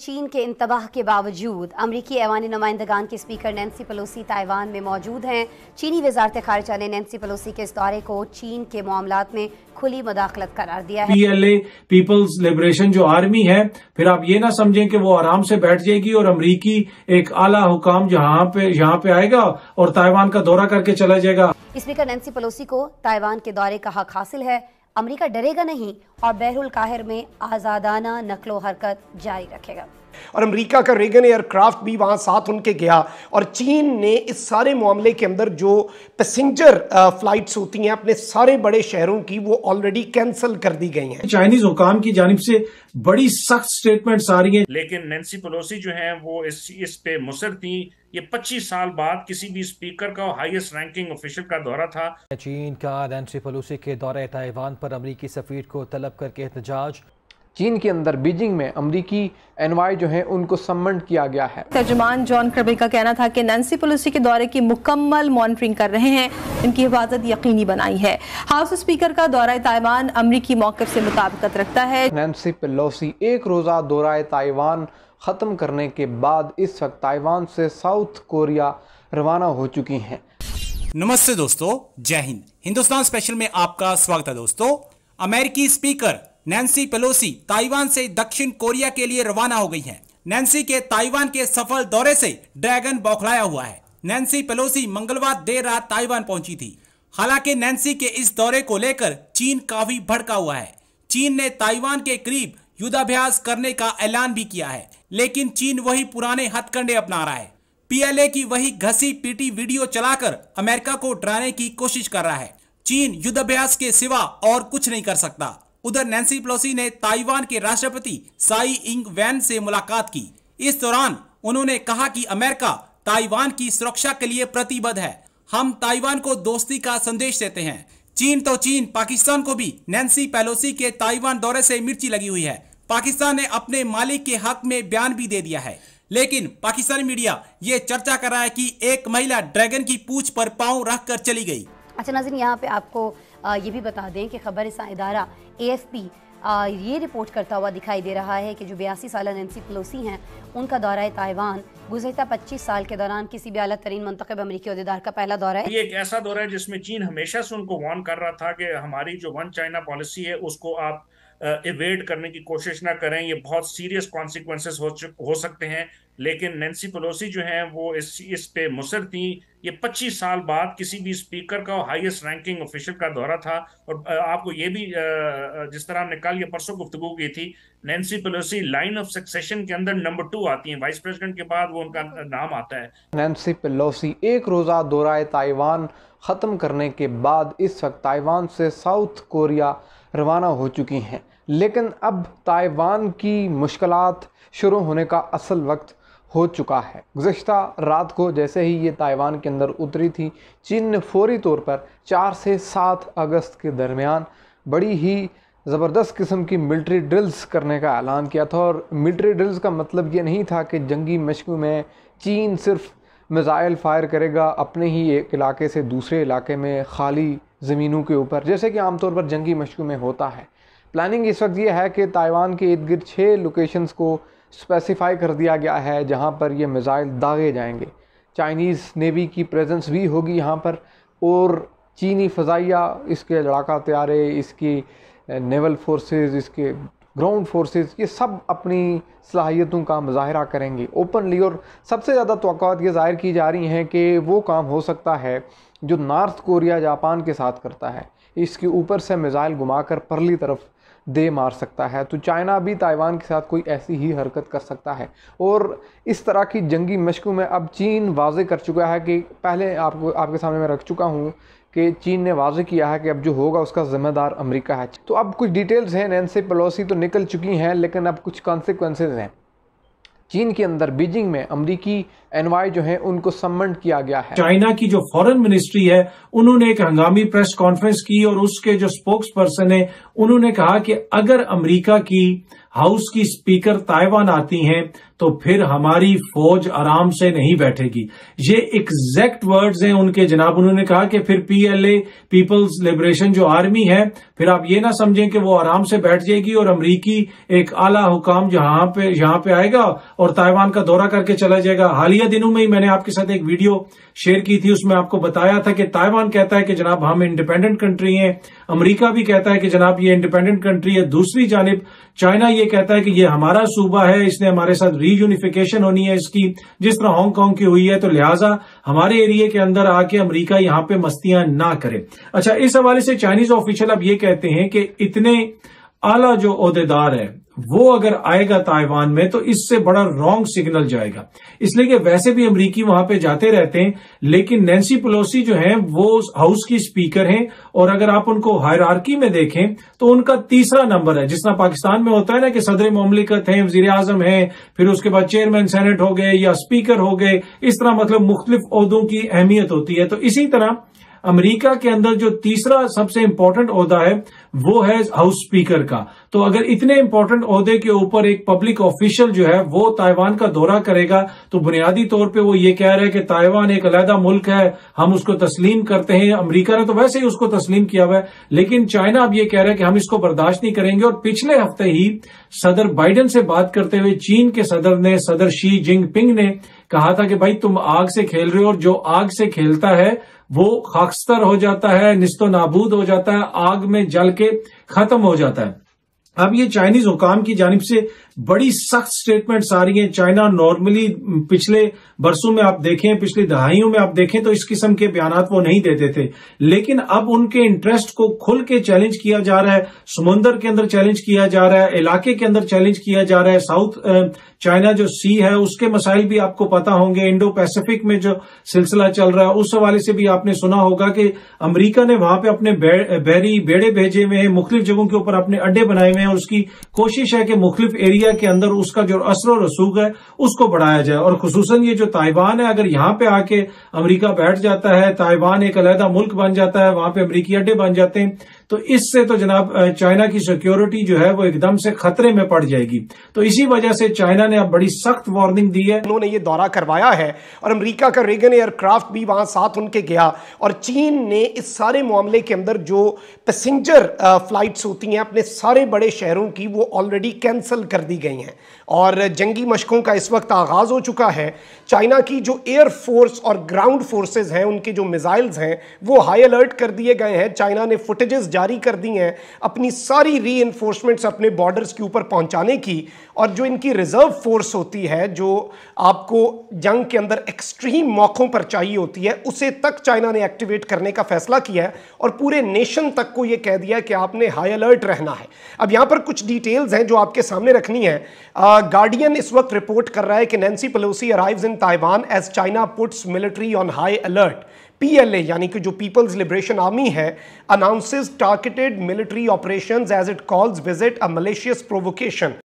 चीन के इंतबाह के बावजूद अमरीकी ऐवान नुमाइंदगान के स्पीकर नैन्सी पलोसी ताइवान में मौजूद हैं चीनी वजारत खारजा ने नैन्सी पलोसी के इस दौरे को चीन के मामला में खुली मुदाखलत करार दिया है ए पीपल्स लिबरेशन जो आर्मी है फिर आप ये ना समझें कि वो आराम से बैठ जाएगी और अमरीकी एक आला हुकाम जहाँ पे यहाँ पे आएगा और ताइवान का दौरा करके चला जाएगा स्पीकर नैन्सी पलोसी को ताइवान के दौरे का हक हासिल है अमरीका डरेगा नहीं और बहरुल काहिर में आज़ादाना नकलो हरकत जारी रखेगा और अमेरिका का रेगन एयरक्राफ्ट भी वहाँ साथ उनके गया और चीन ने इस सारे मामले के अंदर जो पैसेंजर फ्लाइट्स होती हैं अपने सारे बड़े शहरों की वो ऑलरेडी कैंसिल कर दी गई हैं चाइनीज हुकाम की जानब से बड़ी सख्त स्टेटमेंट्स आ रही हैं लेकिन नेंसी पलोसी जो है वो इस इस पे मुसर थी ये 25 साल बाद किसी भी स्पीकर का हाईएस्ट रैंकिंग ऑफिशियल का दौरा था चीन का नेंसी पलोसी के दौरे ताइवान पर अमरीकी सफीर को तलब करके एहतजाज चीन के अंदर बीजिंग में अमरीकी एनवाई जो है उनको सम्मन किया गया है तर्जमान जॉन कर्बे का कहना था कि नैन्सी पुलिसी के दौरे की मुकम्मल मॉनिटरिंग कर रहे हैं इनकी हिफाजत यकीनी बनाई है हाउस स्पीकर का दौरा ताइवान अमरीकी मौके से मुताबिकत रखता है नैन्सी पेलोसी एक रोज़ा दौरा ताइवान ख़त्म करने के बाद इस वक्त ताइवान से साउथ कोरिया रवाना हो चुकी हैं नमस्ते दोस्तों जय हिंद हिंदुस्तान स्पेशल में आपका स्वागत है दोस्तों अमेरिकी स्पीकर नैन्सी पेलोसी ताइवान से दक्षिण कोरिया के लिए रवाना हो गई हैं। नैन्सी के ताइवान के सफल दौरे से ड्रैगन बौखलाया हुआ है नैन्सी पेलोसी मंगलवार देर रात ताइवान पहुंची थी हालांकि नैन्सी के इस दौरे को लेकर चीन काफी भड़का हुआ है चीन ने ताइवान के करीब युद्धाभ्यास करने का ऐलान भी किया है लेकिन चीन वही पुराने हथकंडे अपना रहा है पीएलए की वही घसी पीटी वीडियो चलाकर अमेरिका को डराने की कोशिश कर रहा है चीन युद्धाभ्यास के सिवा और कुछ नहीं कर सकता उधर नैन्सी प्लोसी ने ताइवान के राष्ट्रपति साई इंग वैन से मुलाकात की इस दौरान उन्होंने कहा कि अमेरिका ताइवान की सुरक्षा के लिए प्रतिबद्ध है हम ताइवान को दोस्ती का संदेश देते हैं चीन तो चीन पाकिस्तान को भी नैन्सी पेलोसी के ताइवान दौरे से मिर्ची लगी हुई है पाकिस्तान ने अपने मालिक के हक में बयान भी दे दिया है लेकिन पाकिस्तानी मीडिया ये चर्चा कर रहा है कि एक महिला ड्रैगन की पूछ पर पांव रखकर चली गई अच्छा नजर यहाँ पे आपको ये भी बता दें कि खबर इदारा ए एफ पी ये रिपोर्ट करता हुआ दिखाई दे रहा है कि जो बयासी साल नैन्सी पलोसी हैं उनका दौरा ताइवान गुजशत पच्चीस साल के दौरान किसी भी अला तरीन मंतब अमरीकी अहदेदार का पहला दौरा है ये एक ऐसा दौरा है जिसमें चीन हमेशा से उनको वार्न कर रहा था कि हमारी जो वन चाइना पॉलिसी है उसको आप एवेड करने की कोशिश ना करें ये बहुत सीरियस कॉन्सिक्वेंसेस हो सकते हैं लेकिन नैन्सी पलोसी जो हैं वो इस इस पे मुसर थी ये 25 साल बाद किसी भी स्पीकर का हाईएस्ट रैंकिंग ऑफिशियल का दौरा था और आपको ये भी जिस तरह हमने कल या परसों गुफ्तु की थी Nancy Pelosi line of succession के अंदर नंबर टू आती हैं वाइस प्रेसिडेंट के बाद वो उनका नाम आता है नैन्सी पलोसी एक रोज़ा दौरा ताइवान ख़त्म करने के बाद इस वक्त ताइवान से साउथ कोरिया रवाना हो चुकी हैं लेकिन अब ताइवान की मुश्किल शुरू होने का असल वक्त हो चुका है गुज्त रात को जैसे ही ये ताइवान के अंदर उतरी थी चीन ने फौरी तौर पर चार से सात अगस्त के दरमियान बड़ी ही ज़बरदस्त किस्म की मिलिट्री ड्रिल्स करने का ऐलान किया था और मिलिट्री ड्रिल्स का मतलब ये नहीं था कि जंगी मशकों में चीन सिर्फ मिज़ाइल फायर करेगा अपने ही एक इलाके से दूसरे इलाके में खाली ज़मीनों के ऊपर जैसे कि आमतौर पर जंगी मशकों में होता है प्लानिंग इस वक्त ये है कि ताइवान के इर्द गिर्द छः लोकेशंस को स्पेसिफाई कर दिया गया है जहाँ पर ये मिज़ाइल दागे जाएंगे चाइनीज़ नेवी की प्रेजेंस भी होगी यहाँ पर और चीनी फ़जाइया इसके लड़ाका त्यारे इसकी नेवल फोर्सेस इसके ग्राउंड फोर्सेस ये सब अपनी सलाहियतों का मुजाहरा करेंगे ओपनली और सबसे ज़्यादा तो ये ज़ाहिर की जा रही हैं कि वो काम हो सकता है जो नॉर्थ कोरिया जापान के साथ करता है इसके ऊपर से मिज़ाइल घुमा परली तरफ दे मार सकता है तो चाइना भी ताइवान के साथ कोई ऐसी ही हरकत कर सकता है और इस तरह की जंगी मशकों में अब चीन वाजे कर चुका है कि पहले आपको आपके सामने मैं रख चुका हूँ कि चीन ने वाजे किया है कि अब जो होगा उसका ज़िम्मेदार अमेरिका है तो अब कुछ डिटेल्स हैं से पलोसी तो निकल चुकी हैं लेकिन अब कुछ कॉन्सिक्वेंसेज हैं चीन के अंदर बीजिंग में अमरीकी एनवाई जो है उनको सम्मन किया गया है चाइना की जो फॉरेन मिनिस्ट्री है उन्होंने एक हंगामी प्रेस कॉन्फ्रेंस की और उसके जो स्पोक्स पर्सन है उन्होंने कहा कि अगर अमेरिका की हाउस की स्पीकर ताइवान आती हैं तो फिर हमारी फौज आराम से नहीं बैठेगी ये एग्जैक्ट वर्ड्स हैं उनके जनाब उन्होंने कहा कि फिर पीएलए पीपल्स लिबरेशन जो आर्मी है फिर आप ये ना समझें कि वो आराम से बैठ जाएगी और अमरीकी एक आला हुकाम जहां पे यहां पे आएगा और ताइवान का दौरा करके चला जाएगा हालिया हालिया दिनों में ही मैंने आपके साथ एक वीडियो शेयर की थी उसमें आपको बताया था कि ताइवान कहता है कि जनाब हम इंडिपेंडेंट कंट्री हैं अमेरिका भी कहता है कि जनाब ये इंडिपेंडेंट कंट्री है दूसरी जानब चाइना ये कहता है कि ये हमारा सूबा है इसने हमारे साथ रीयूनिफिकेशन होनी है इसकी जिस तरह हांगकांग की हुई है तो लिहाजा हमारे एरिए के अंदर आके अमरीका यहां पर मस्तियां ना करे अच्छा इस हवाले से चाइनीज ऑफिशियल अब ये कहते हैं कि इतने आला जो अहदेदार है वो अगर आएगा ताइवान में तो इससे बड़ा रॉन्ग सिग्नल जाएगा इसलिए कि वैसे भी अमरीकी वहां पे जाते रहते हैं लेकिन नैन्सी पलोसी जो है वो हाउस की स्पीकर हैं और अगर आप उनको हायरार्की में देखें तो उनका तीसरा नंबर है जिसना पाकिस्तान में होता है ना कि सदर ममलिकत है वजीर आजम है फिर उसके बाद चेयरमैन सेनेट हो गए या स्पीकर हो गए इस तरह मतलब मुख्तलिफ अहदों की अहमियत होती है तो इसी तरह अमेरिका के अंदर जो तीसरा सबसे इम्पोर्टेंट अहदा है वो है हाउस स्पीकर का तो अगर इतने इम्पोर्टेंट अहदे के ऊपर एक पब्लिक ऑफिशियल जो है वो ताइवान का दौरा करेगा तो बुनियादी तौर पे वो ये कह रहे हैं कि ताइवान एक अलहदा मुल्क है हम उसको तस्लीम करते हैं अमरीका ने तो वैसे ही उसको तस्लीम किया हुआ है लेकिन चाइना अब ये कह रहे हैं कि हम इसको बर्दाश्त नहीं करेंगे और पिछले हफ्ते ही सदर बाइडन से बात करते हुए चीन के सदर ने सदर शी पिंग ने कहा था कि भाई तुम आग से खेल रहे हो और जो आग से खेलता है वो खाकस्तर हो जाता है निस्तो नाबूद हो जाता है आग में जल के खत्म हो जाता है अब ये चाइनीज हुकाम की जानब से बड़ी सख्त स्टेटमेंट आ रही है चाइना नॉर्मली पिछले बरसों में आप देखें पिछली दहाइयों में आप देखें तो इस किस्म के बयान वो नहीं देते थे लेकिन अब उनके इंटरेस्ट को खुल के चैलेंज किया जा रहा है समुन्दर के अंदर चैलेंज किया जा रहा है इलाके के अंदर चैलेंज किया जा रहा है साउथ चाइना जो सी है उसके मसाइल भी आपको पता होंगे इंडो पैसिफिक में जो सिलसिला चल रहा है उस हवाले से भी आपने सुना होगा कि अमरीका ने वहां पे अपने बहरी बेड़े भेजे हुए हैं मुख्तलिफ जगहों के ऊपर अपने अड्डे बनाए हुए हैं और उसकी कोशिश है कि मुख्तलिफ एरिया के अंदर उसका जो असर रसूख है उसको बढ़ाया जाए और खसूस ये जो ताइवान है अगर यहां पर आके अमरीका बैठ जाता है ताइवान एक अलहदा मुल्क बन जाता है वहां पर अमरीकी अड्डे बन जाते हैं तो इससे तो जनाब चाइना की सिक्योरिटी जो है वो एकदम से खतरे में पड़ जाएगी तो इसी वजह से चाइना ने अब बड़ी सख्त वार्निंग दी है उन्होंने ये दौरा करवाया है और अमेरिका का रेगन एयरक्राफ्ट भी वहां साथ उनके गया और चीन ने इस सारे मामले के अंदर जो पैसेंजर फ्लाइट होती हैं अपने सारे बड़े शहरों की वो ऑलरेडी कैंसिल कर दी गई हैं और जंगी मशकों का इस वक्त आगाज़ हो चुका है चाइना की जो एयर फोर्स और ग्राउंड फोर्सेज हैं उनके जो मिज़ाइल्स हैं वो हाई अलर्ट कर दिए गए हैं चाइना ने फुटेजेस जारी कर दी हैं अपनी सारी री अपने बॉर्डर्स के ऊपर पहुंचाने की और जो इनकी रिज़र्व फोर्स होती है जो आपको जंग के अंदर एक्सट्रीम मौक़ों पर चाहिए होती है उसे तक चाइना ने एक्टिवेट करने का फैसला किया है और पूरे नेशन तक को ये कह दिया कि आपने हाई अलर्ट रहना है अब यहाँ पर कुछ डिटेल्स हैं जो आपके सामने रखनी है गार्डियन इस वक्त रिपोर्ट कर रहा है कि Nancy Pelosi arrive in Taiwan as China puts military on high alert PLA यानी कि जो पीपल्स लिबरेशन आर्मी है announces targeted military operations as it calls visit a malicious provocation